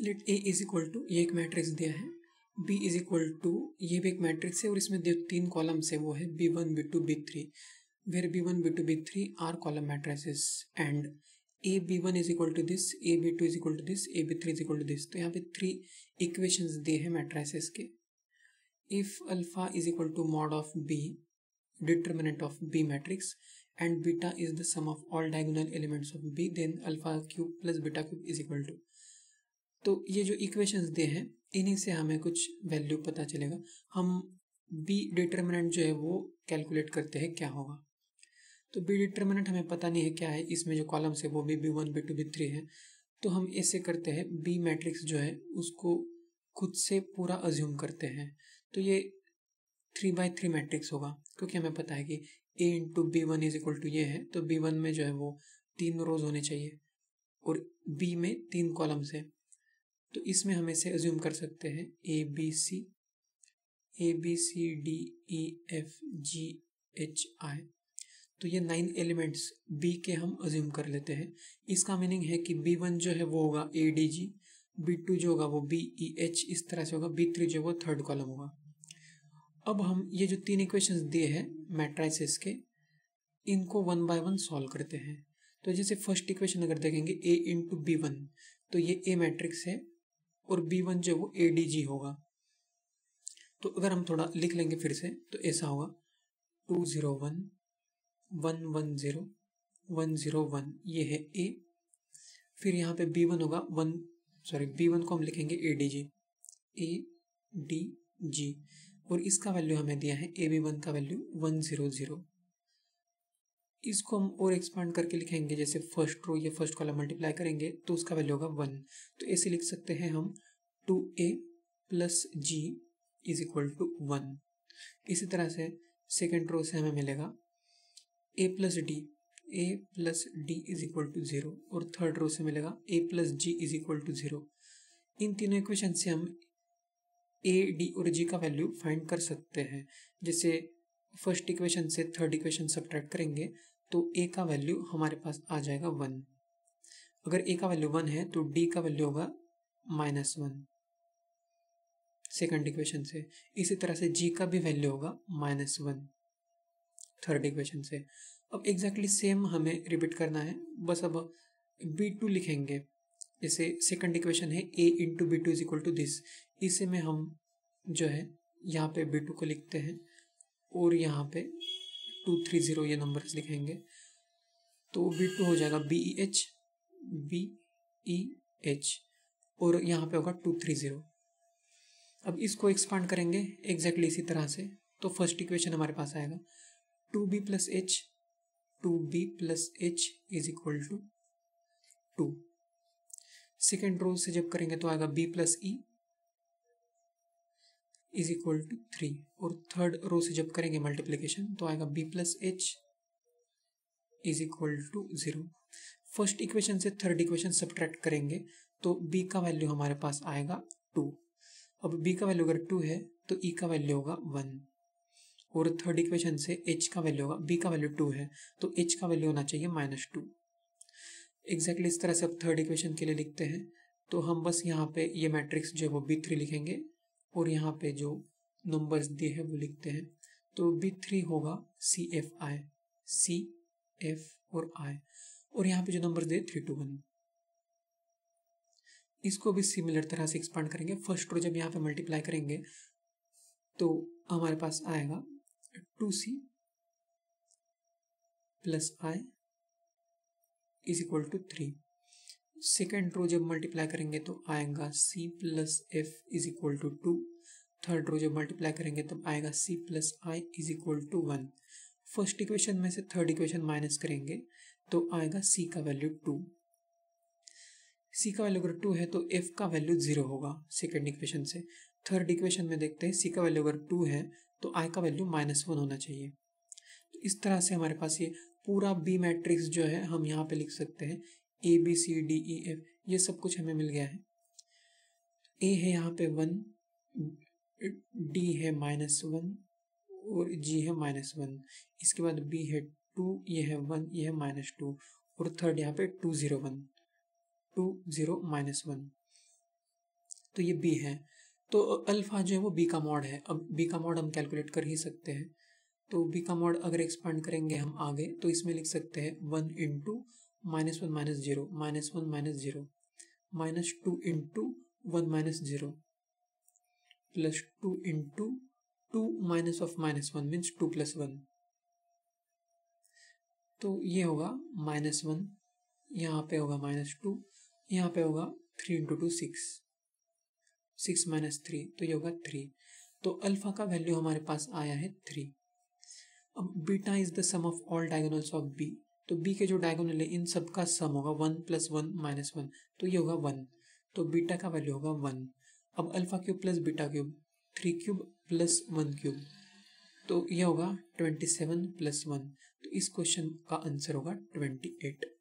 late A is equal to ये एक matrix दिया है बी इज इक्वल टू ये भी एक मैट्रिक्स है और इसमें जो तीन कॉलम्स है वो है B one B two B three where B one B two B three are column matrices and A B one is equal to this A B two is equal to this A B three is equal to this तो यहाँ पे three equation दिए हैं matrices के if alpha is equal to mod of B determinant of B matrix and beta is the sum of all diagonal elements of B then alpha cube plus beta cube is equal to तो ये जो equations दे हैं इन्हीं से हमें कुछ value पता चलेगा हम बी डिटर्मिनेंट जो है वो कैलकुलेट करते हैं क्या होगा तो बी डिटर्मिनेंट हमें पता नहीं है क्या है इसमें जो कॉलम्स है वो भी B one B two B three है तो हम ऐसे करते हैं बी मैट्रिक्स जो है उसको खुद से पूरा अज्यूम करते हैं तो ये थ्री बाई थ्री मैट्रिक्स होगा क्योंकि हमें पता है कि A into B one is equal to ये है तो बी वन में जो है वो तीन रोज होने चाहिए और बी में तीन कॉलम्स है तो इसमें हम इसे एज्यूम कर सकते हैं A B C A B C D E F G H I तो ये नाइन एलिमेंट्स बी के हम एज्यूम कर लेते हैं इसका मीनिंग है कि बी वन जो है वो होगा A D G B two जो होगा वो बी ई एच इस तरह से होगा बी थ्री जो वो थर्ड कॉलम होगा अब हम ये जो तीन इक्वेशंस दिए हैं मैट्राइसिस के इनको वन बाय वन सॉल्व करते हैं तो जैसे फर्स्ट इक्वेशन अगर देखेंगे ए इंटू बी वन तो ये ए मैट्रिक्स है और बी वन जो है वो ए डी जी होगा तो अगर हम थोड़ा लिख लेंगे फिर से तो ऐसा होगा two zero one one one zero one zero one ये है ए फिर यहाँ पे बी वन होगा वन सॉरी बी वन को हम लिखेंगे ए डी जी ए डी जी और इसका वैल्यू हमें दिया है ए बी वन का वैल्यू वन ज़ीरो ज़ीरो इसको हम और एक्सपांड करके लिखेंगे जैसे फर्स्ट रो या फर्स्ट कॉलम मल्टीप्लाई करेंगे तो उसका वैल्यू होगा वन तो ऐसे लिख सकते हैं हम two A plus G is equal to one इसी तरह से सेकेंड रो से हमें मिलेगा A plus D A plus D is equal to zero और थर्ड रो से मिलेगा A plus G is equal to zero इन तीनों इक्वेशन से हम ए डी और जी का वैल्यू फाइंड कर सकते हैं जैसे फर्स्ट इक्वेशन से थर्ड इक्वेशन सब्ट्रैक्ट करेंगे तो ए का वैल्यू हमारे पास आ जाएगा वन अगर ए का वैल्यू वन है तो डी का वैल्यू होगा माइनस वन सेकेंड इक्वेशन से इसी तरह से जी का भी वैल्यू होगा माइनस वन थर्ड इक्वेशन से अब एग्जैक्टली exactly सेम हमें रिपीट करना है बस अब बी टू लिखेंगे जैसे सेकेंड इक्वेशन है A into B two is equal to this इसे में हम जो है यहाँ पे बी टू को लिखते हैं और यहाँ पे टू थ्री ज़ीरो ये नंबर लिखेंगे तो बी टू हो जाएगा B E H B E H और यहाँ पे होगा टू थ्री ज़ीरो अब इसको एक्सपांड करेंगे एग्जैक्टली इसी तरह से तो फर्स्ट इक्वेशन हमारे पास आएगा two B plus H two B plus H is equal to two second row से जब करेंगे तो आएगा B plus E is equal to three और थर्ड रो से जब करेंगे मल्टीप्लीकेशन तो आएगा B plus H is equal to zero first equation से थर्ड इक्वेशन सब्ट्रैक्ट करेंगे तो बी का वैल्यू हमारे पास आएगा टू अब बी का वैल्यू अगर टू है तो ई e का वैल्यू होगा वन और थर्ड इक्वेशन से एच का वैल्यू होगा बी का वैल्यू टू है तो एच का वैल्यू होना चाहिए माइनस टू एग्जैक्टली इस तरह से अब थर्ड इक्वेशन के लिए लिखते हैं तो हम बस यहाँ पे ये मैट्रिक्स जो है वो बी थ्री लिखेंगे और यहाँ पे जो नंबर्स दिए हैं वो लिखते हैं तो बी थ्री होगा C F I C F और आई और यहाँ पे जो नंबर दे थ्री टू वन इसको भी सिमिलर तरह से एक्सपांड करेंगे फर्स्ट रो जब यहाँ पे मल्टीप्लाई करेंगे तो हमारे पास आएगा two C plus I is equal to three second row जब मल्टीप्लाई करेंगे तो आएगा C plus F is equal to two third row जब मल्टीप्लाई करेंगे तब आएगा C plus I is equal to one first equation में से थर्ड इक्वेशन माइनस करेंगे तो आएगा सी का वैल्यू टू सी का वैल्यू अगर टू है तो एफ का वैल्यू जीरो होगा सेकेंड इक्वेशन से थर्ड इक्वेशन में देखते हैं सी का वैल्यू अगर टू है तो आई का वैल्यू माइनस वन होना चाहिए तो इस तरह से हमारे पास ये पूरा बी मैट्रिक्स जो है हम यहाँ पे लिख सकते हैं A B C D E F ये सब कुछ हमें मिल गया है ए है यहाँ पे वन डी है माइनस वन और जी है माइनस वन इसके बाद बी है टू ये है वन ये है माइनस टू और थर्ड यहाँ पे two zero one two zero minus one तो ये बी है तो अल्फ़ा जो है वो बी का मॉड है अब बी का मॉड हम कैलकुलेट कर ही सकते हैं तो बी का मॉड अगर एक्सपांड करेंगे हम आगे तो इसमें लिख सकते हैं one into minus one minus zero minus one minus zero minus two into one minus zero plus two into two minus of minus one means two plus one तो ये होगा माइनस वन यहाँ पे होगा माइनस टू यहाँ पे होगा three into two six six minus three तो ये होगा थ्री तो अल्फा का वैल्यू हमारे पास आया है थ्री अब beta is the sum of all diagonals of B तो बी के जो डायगोनल है इन सब का सम होगा one plus one minus one तो ये होगा वन तो बीटा का वैल्यू होगा वन अब alpha cube plus beta cube three cube plus one cube तो यह होगा ट्वेंटी सेवन प्लस वन तो इस क्वेश्चन का आंसर होगा ट्वेंटी एट